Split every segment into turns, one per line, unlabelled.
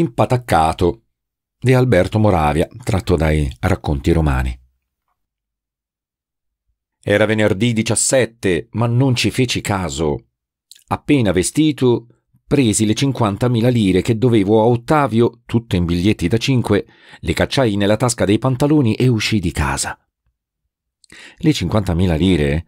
Impataccato di Alberto Moravia, tratto dai racconti romani. Era venerdì 17, ma non ci feci caso. Appena vestito, presi le 50.000 lire che dovevo a Ottavio, tutte in biglietti da 5, le cacciai nella tasca dei pantaloni e uscì di casa. Le 50.000 lire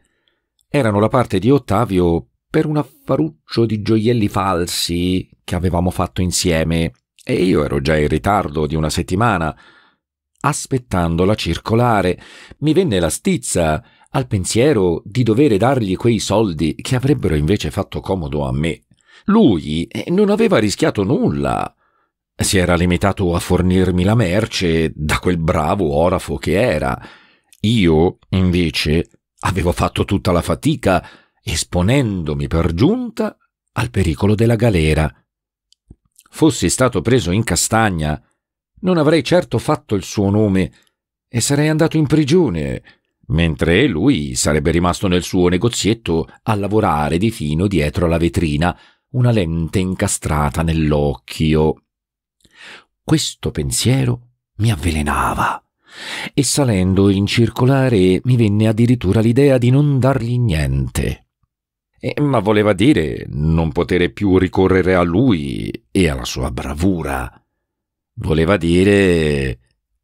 erano la parte di Ottavio per un affaruccio di gioielli falsi che avevamo fatto insieme e io ero già in ritardo di una settimana. Aspettando la circolare, mi venne la stizza al pensiero di dovere dargli quei soldi che avrebbero invece fatto comodo a me. Lui eh, non aveva rischiato nulla. Si era limitato a fornirmi la merce da quel bravo orafo che era. Io, invece, avevo fatto tutta la fatica, esponendomi per giunta al pericolo della galera fossi stato preso in castagna, non avrei certo fatto il suo nome e sarei andato in prigione, mentre lui sarebbe rimasto nel suo negozietto a lavorare di fino dietro la vetrina, una lente incastrata nell'occhio. Questo pensiero mi avvelenava e salendo in circolare mi venne addirittura l'idea di non dargli niente eh, ma voleva dire non potere più ricorrere a lui e alla sua bravura. Voleva dire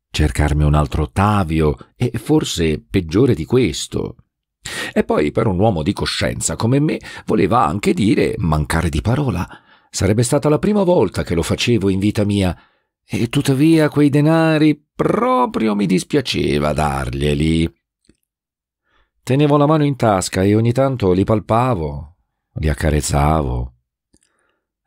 cercarmi un altro Ottavio e forse peggiore di questo. E poi per un uomo di coscienza come me voleva anche dire mancare di parola. Sarebbe stata la prima volta che lo facevo in vita mia e tuttavia quei denari proprio mi dispiaceva darglieli. Tenevo la mano in tasca e ogni tanto li palpavo, li accarezzavo.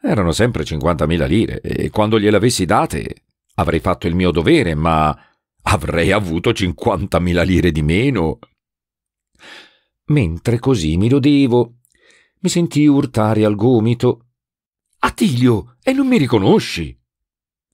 Erano sempre 50.000 lire e quando gliele avessi date avrei fatto il mio dovere, ma avrei avuto 50.000 lire di meno. Mentre così mi lodevo, mi sentii urtare al gomito. Attilio, e non mi riconosci?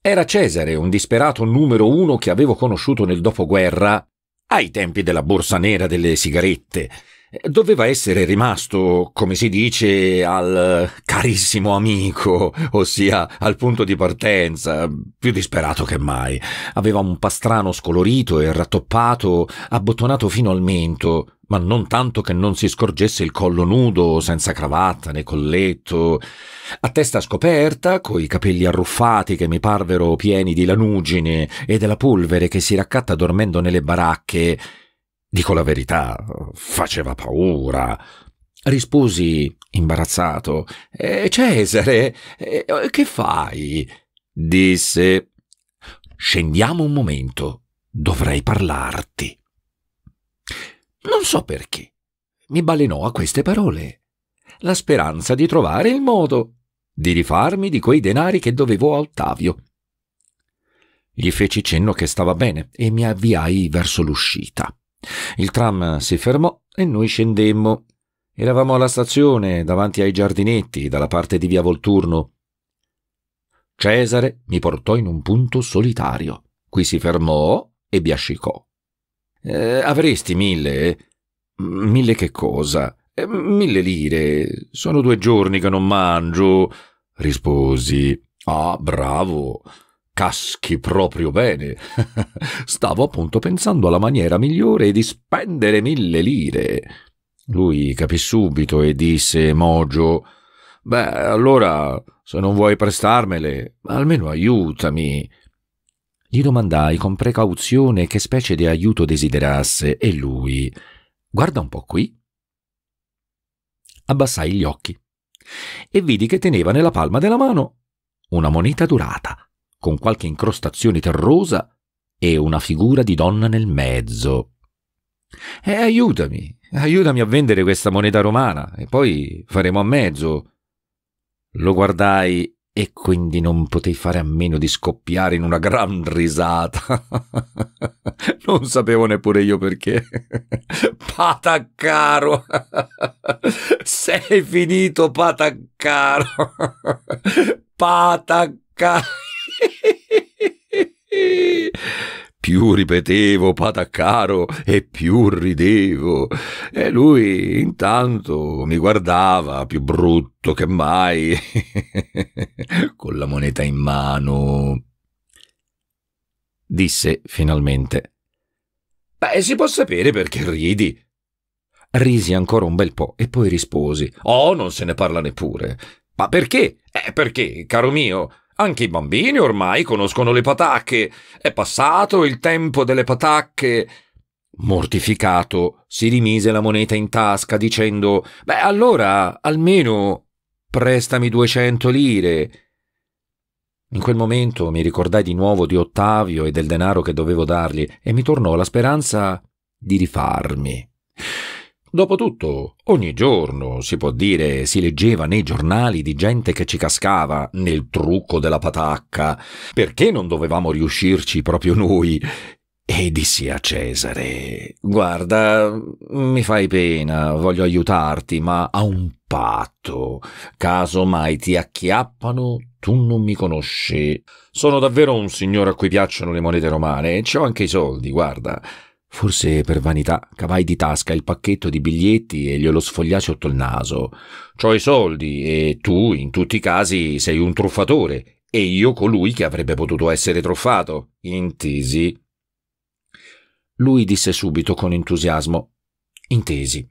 Era Cesare, un disperato numero uno che avevo conosciuto nel dopoguerra ai tempi della borsa nera delle sigarette, eh, doveva essere rimasto, come si dice, al carissimo amico, ossia al punto di partenza, più disperato che mai. Aveva un pastrano scolorito e rattoppato, abbottonato fino al mento, ma non tanto che non si scorgesse il collo nudo, senza cravatta né colletto, a testa scoperta, coi capelli arruffati che mi parvero pieni di lanugine e della polvere che si raccatta dormendo nelle baracche, Dico la verità, faceva paura. Risposi, imbarazzato. Eh, Cesare, eh, che fai? disse. Scendiamo un momento, dovrei parlarti. Non so perché. Mi balenò a queste parole. La speranza di trovare il modo di rifarmi di quei denari che dovevo a Ottavio. Gli feci cenno che stava bene e mi avviai verso l'uscita. Il tram si fermò e noi scendemmo. Eravamo alla stazione, davanti ai giardinetti, dalla parte di via Volturno. Cesare mi portò in un punto solitario. Qui si fermò e biascicò. Eh, avresti mille. Eh? Mille che cosa? Eh, mille lire. Sono due giorni che non mangio, risposi. Ah, bravo caschi proprio bene. Stavo appunto pensando alla maniera migliore di spendere mille lire. Lui capì subito e disse Mogio Beh, allora, se non vuoi prestarmele, almeno aiutami. Gli domandai con precauzione che specie di aiuto desiderasse e lui Guarda un po' qui. Abbassai gli occhi e vidi che teneva nella palma della mano una moneta durata con qualche incrostazione terrosa e una figura di donna nel mezzo. E eh, aiutami, aiutami a vendere questa moneta romana e poi faremo a mezzo. Lo guardai e quindi non potei fare a meno di scoppiare in una gran risata. non sapevo neppure io perché. Patacaro! Sei finito, patacaro! patacaro! più ripetevo pataccaro e più ridevo e lui intanto mi guardava più brutto che mai con la moneta in mano disse finalmente beh si può sapere perché ridi risi ancora un bel po e poi risposi oh non se ne parla neppure ma perché eh perché caro mio anche i bambini ormai conoscono le patacche. È passato il tempo delle patacche. Mortificato, si rimise la moneta in tasca dicendo Beh, allora, almeno prestami 200 lire. In quel momento mi ricordai di nuovo di Ottavio e del denaro che dovevo dargli e mi tornò la speranza di rifarmi. Dopotutto, ogni giorno, si può dire, si leggeva nei giornali di gente che ci cascava nel trucco della patacca. Perché non dovevamo riuscirci proprio noi? E dissi a Cesare, guarda, mi fai pena, voglio aiutarti, ma a un patto. Caso mai ti acchiappano, tu non mi conosci. Sono davvero un signore a cui piacciono le monete romane e ho anche i soldi, guarda. Forse per vanità cavai di tasca il pacchetto di biglietti e glielo sfogliai sotto il naso. C'ho i soldi e tu, in tutti i casi, sei un truffatore e io colui che avrebbe potuto essere truffato. Intesi. Lui disse subito con entusiasmo: Intesi.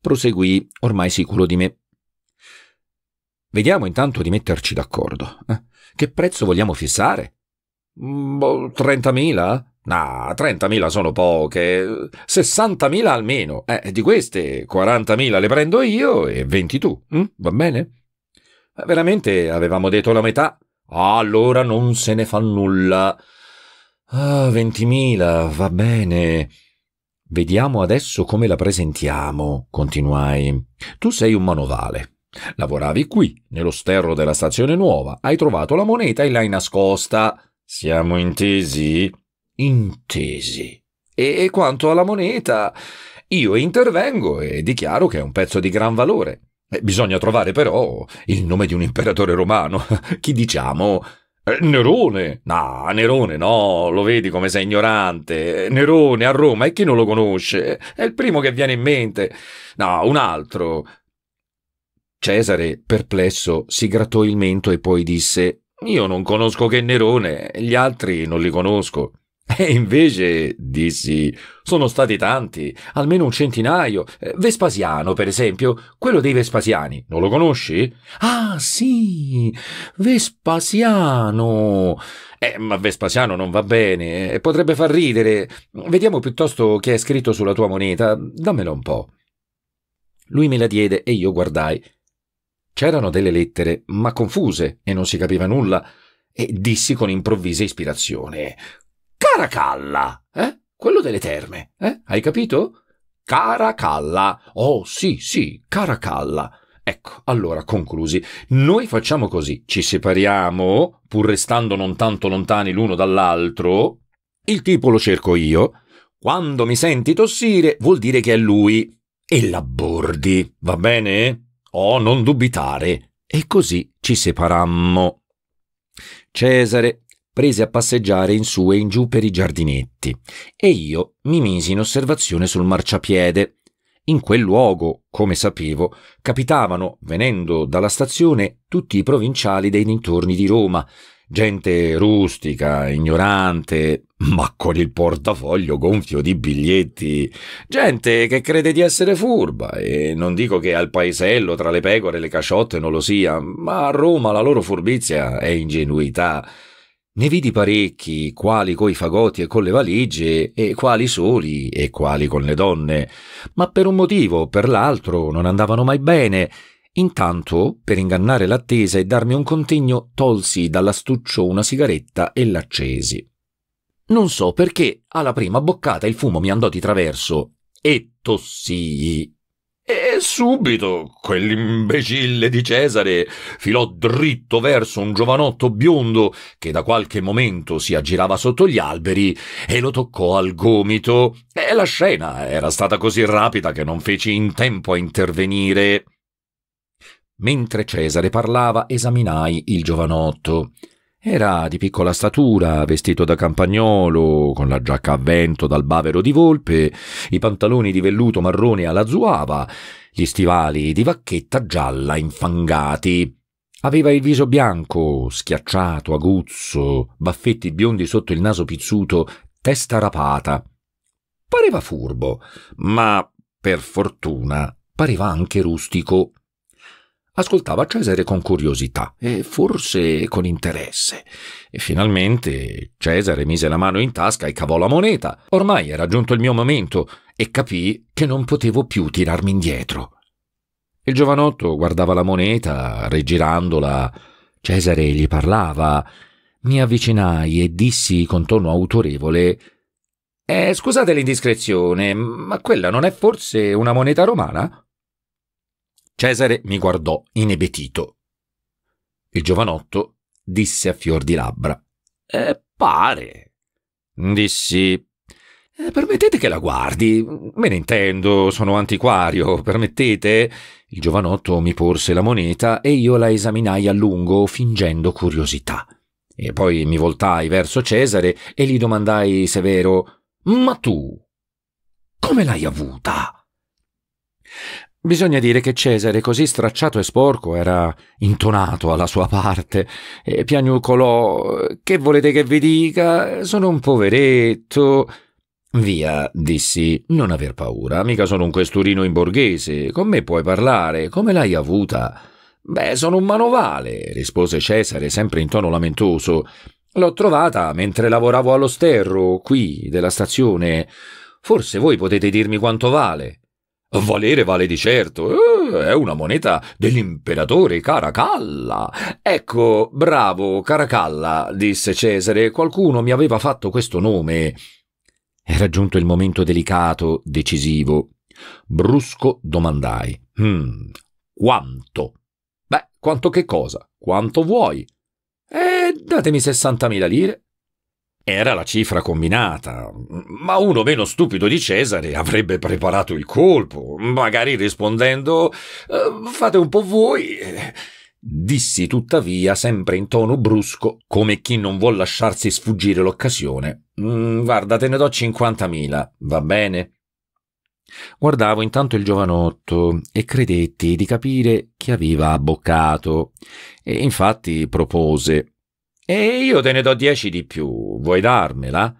Proseguì, ormai sicuro di me. Vediamo intanto di metterci d'accordo. Eh. Che prezzo vogliamo fissare? 30.000? Mm, boh, No, 30.000 sono poche, 60.000 almeno. Eh, di queste 40.000 le prendo io e 20 tu, mm? va bene? Eh, veramente avevamo detto la metà? Allora non se ne fa nulla. Ah, 20.000, va bene. Vediamo adesso come la presentiamo, continuai. Tu sei un manovale. Lavoravi qui, nello sterro della stazione nuova. Hai trovato la moneta e l'hai nascosta. Siamo intesi? intesi. E quanto alla moneta, io intervengo e dichiaro che è un pezzo di gran valore. Eh, bisogna trovare però il nome di un imperatore romano. Chi diciamo? Eh, Nerone? No, Nerone no, lo vedi come sei ignorante. Nerone a Roma e chi non lo conosce? È il primo che viene in mente. No, un altro. Cesare, perplesso, si grattò il mento e poi disse Io non conosco che Nerone, gli altri non li conosco. E invece, dissi, sono stati tanti, almeno un centinaio. Eh, Vespasiano, per esempio, quello dei Vespasiani, non lo conosci? Ah, sì, Vespasiano. Eh, ma Vespasiano non va bene, eh, potrebbe far ridere. Vediamo piuttosto che è scritto sulla tua moneta, dammelo un po'. Lui me la diede e io guardai. C'erano delle lettere, ma confuse, e non si capiva nulla, e dissi con improvvisa ispirazione Caracalla, eh? Quello delle terme, eh? Hai capito? Caracalla. Oh, sì, sì, Caracalla. Ecco, allora conclusi, noi facciamo così, ci separiamo, pur restando non tanto lontani l'uno dall'altro, il tipo lo cerco io, quando mi senti tossire vuol dire che è lui, e l'abbordi, va bene? Oh, non dubitare. E così ci separammo. Cesare prese a passeggiare in su e in giù per i giardinetti, e io mi misi in osservazione sul marciapiede. In quel luogo, come sapevo, capitavano, venendo dalla stazione, tutti i provinciali dei dintorni di Roma, gente rustica, ignorante, ma con il portafoglio gonfio di biglietti, gente che crede di essere furba e non dico che al paesello tra le pecore e le caciotte non lo sia, ma a Roma la loro furbizia è ingenuità ne vidi parecchi, quali coi fagotti e con le valigie, e quali soli e quali con le donne, ma per un motivo o per l'altro non andavano mai bene. Intanto, per ingannare l'attesa e darmi un contegno, tolsi dall'astuccio una sigaretta e l'accesi. Non so perché alla prima boccata il fumo mi andò di traverso e tossii e subito quell'imbecille di Cesare filò dritto verso un giovanotto biondo che da qualche momento si aggirava sotto gli alberi e lo toccò al gomito. E la scena era stata così rapida che non feci in tempo a intervenire. Mentre Cesare parlava, esaminai il giovanotto. Era di piccola statura, vestito da campagnolo, con la giacca a vento dal bavero di volpe, i pantaloni di velluto marrone alla zuava, gli stivali di vacchetta gialla infangati. Aveva il viso bianco, schiacciato, aguzzo, baffetti biondi sotto il naso pizzuto, testa rapata. Pareva furbo, ma per fortuna pareva anche rustico. Ascoltava Cesare con curiosità e forse con interesse. E finalmente Cesare mise la mano in tasca e cavò la moneta. Ormai era giunto il mio momento e capì che non potevo più tirarmi indietro. Il giovanotto guardava la moneta, rigirandola. Cesare gli parlava. Mi avvicinai e dissi con tono autorevole eh, scusate l'indiscrezione, ma quella non è forse una moneta romana? Cesare mi guardò inebetito. Il giovanotto disse a fior di labbra: eh, Pare. Dissi: eh, Permettete che la guardi. Me ne intendo, sono antiquario. Permettete? Il giovanotto mi porse la moneta e io la esaminai a lungo, fingendo curiosità. E poi mi voltai verso Cesare e gli domandai severo: Ma tu come l'hai avuta? Bisogna dire che Cesare, così stracciato e sporco, era intonato alla sua parte e piagnucolò: Che volete che vi dica? Sono un poveretto. Via, dissi, non aver paura, mica sono un questurino in borghese. Con me puoi parlare, come l'hai avuta? Beh, sono un manovale, rispose Cesare, sempre in tono lamentoso. L'ho trovata mentre lavoravo allo sterro, qui, della stazione. Forse voi potete dirmi quanto vale. Valere vale di certo, eh, è una moneta dell'imperatore Caracalla. Ecco, bravo Caracalla, disse Cesare, qualcuno mi aveva fatto questo nome. Era giunto il momento delicato, decisivo. Brusco domandai. Hmm, quanto? Beh, quanto che cosa? Quanto vuoi? Eh, datemi 60.000 lire. Era la cifra combinata, ma uno meno stupido di Cesare avrebbe preparato il colpo, magari rispondendo eh, fate un po' voi. Dissi tuttavia, sempre in tono brusco, come chi non vuol lasciarsi sfuggire l'occasione. Mm, guarda, te ne do 50.000, va bene? Guardavo intanto il giovanotto e credetti di capire chi aveva abboccato, e infatti propose e io te ne do dieci di più, vuoi darmela?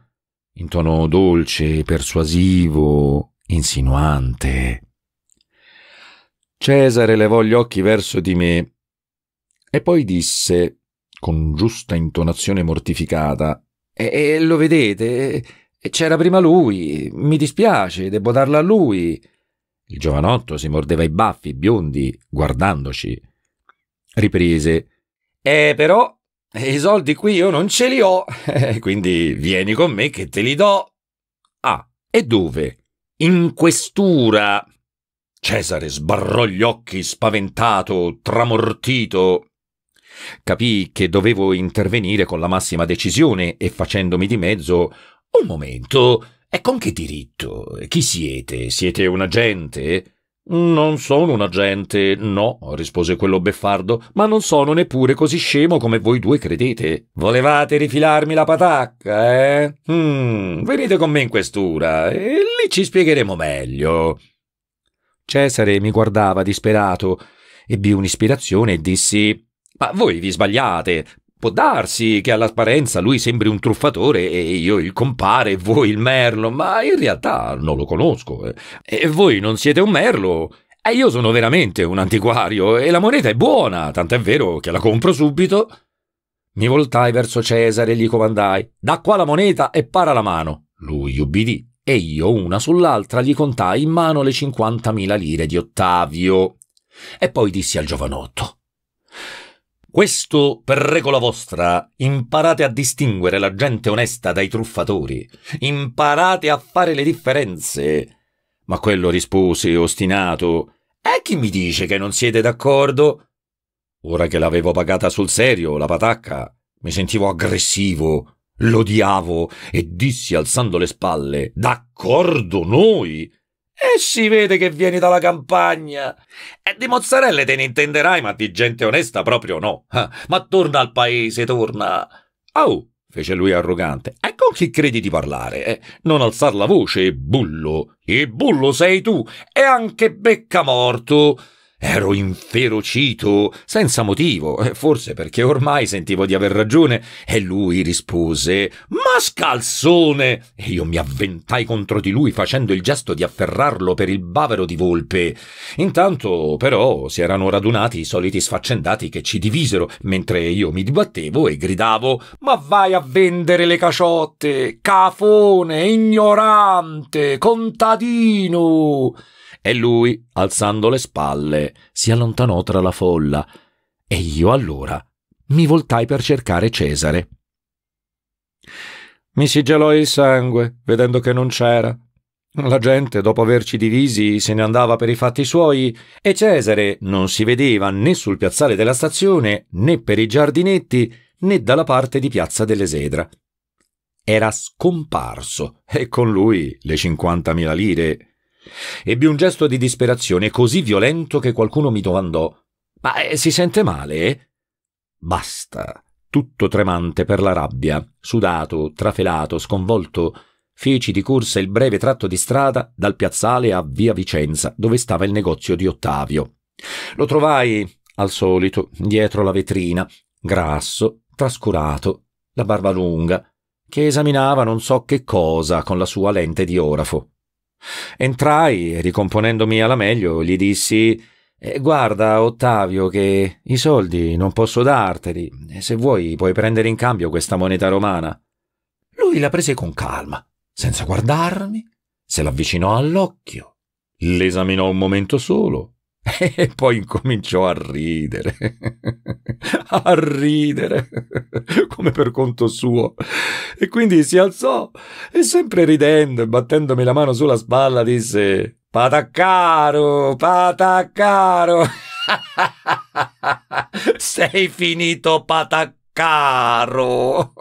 In tono dolce, persuasivo, insinuante. Cesare levò gli occhi verso di me e poi disse, con giusta intonazione mortificata, E, e lo vedete? C'era prima lui, mi dispiace, devo darla a lui. Il giovanotto si mordeva i baffi biondi, guardandoci. Riprese. Eh, però e eh, i soldi qui io non ce li ho, quindi vieni con me che te li do. Ah, e dove? In questura. Cesare sbarrò gli occhi spaventato, tramortito. Capì che dovevo intervenire con la massima decisione e facendomi di mezzo un momento. E con che diritto? Chi siete? Siete un agente? Non sono un agente, no, rispose quello beffardo, ma non sono neppure così scemo come voi due credete. Volevate rifilarmi la patacca, eh? Mm, venite con me in questura e lì ci spiegheremo meglio. Cesare mi guardava disperato. Ebbi un'ispirazione e dissi: Ma voi vi sbagliate. Può darsi che all'apparenza lui sembri un truffatore e io il compare e voi il merlo, ma in realtà non lo conosco. Eh. E voi non siete un merlo e io sono veramente un antiquario e la moneta è buona, tant'è vero che la compro subito. Mi voltai verso Cesare e gli comandai: Da qua la moneta e para la mano. Lui ubbidì e io una sull'altra gli contai in mano le 50.000 lire di Ottavio. E poi dissi al giovanotto: questo per regola vostra. Imparate a distinguere la gente onesta dai truffatori. Imparate a fare le differenze. Ma quello rispose, ostinato. E chi mi dice che non siete d'accordo? Ora che l'avevo pagata sul serio, la patacca, mi sentivo aggressivo, l'odiavo e dissi alzando le spalle: D'accordo noi! E si vede che vieni dalla campagna. E di mozzarelle te ne intenderai, ma di gente onesta proprio no. Ah, ma torna al paese, torna. Oh, fece lui arrogante. E con chi credi di parlare? Eh? Non alzar la voce, bullo. Il bullo sei tu e anche Beccamorto. Ero inferocito, senza motivo, eh, forse perché ormai sentivo di aver ragione, e lui rispose Mascalzone! E io mi avventai contro di lui facendo il gesto di afferrarlo per il bavero di volpe. Intanto, però, si erano radunati i soliti sfaccendati che ci divisero, mentre io mi dibattevo e gridavo Ma vai a vendere le caciotte! Cafone, ignorante, contadino! E lui, alzando le spalle, si allontanò tra la folla. E io allora mi voltai per cercare Cesare. Mi si gelò il sangue, vedendo che non c'era. La gente, dopo averci divisi, se ne andava per i fatti suoi e Cesare non si vedeva né sul piazzale della stazione, né per i giardinetti, né dalla parte di piazza dell'Esedra. Era scomparso e con lui le 50.000 lire Ebbi un gesto di disperazione così violento che qualcuno mi domandò Ma eh, si sente male? Basta, tutto tremante per la rabbia, sudato, trafelato, sconvolto, feci di corsa il breve tratto di strada dal piazzale a via Vicenza, dove stava il negozio di Ottavio. Lo trovai, al solito, dietro la vetrina, grasso, trascurato, la barba lunga, che esaminava non so che cosa con la sua lente di orafo. Entrai e ricomponendomi alla meglio gli dissi eh, Guarda, Ottavio, che i soldi non posso darteli. E se vuoi puoi prendere in cambio questa moneta romana. Lui la prese con calma, senza guardarmi, se l'avvicinò all'occhio, l'esaminò un momento solo E poi incominciò a ridere, a ridere, come per conto suo. E quindi si alzò e sempre ridendo e battendomi la mano sulla spalla disse «Patacaro, patacaro, sei finito patacaro!»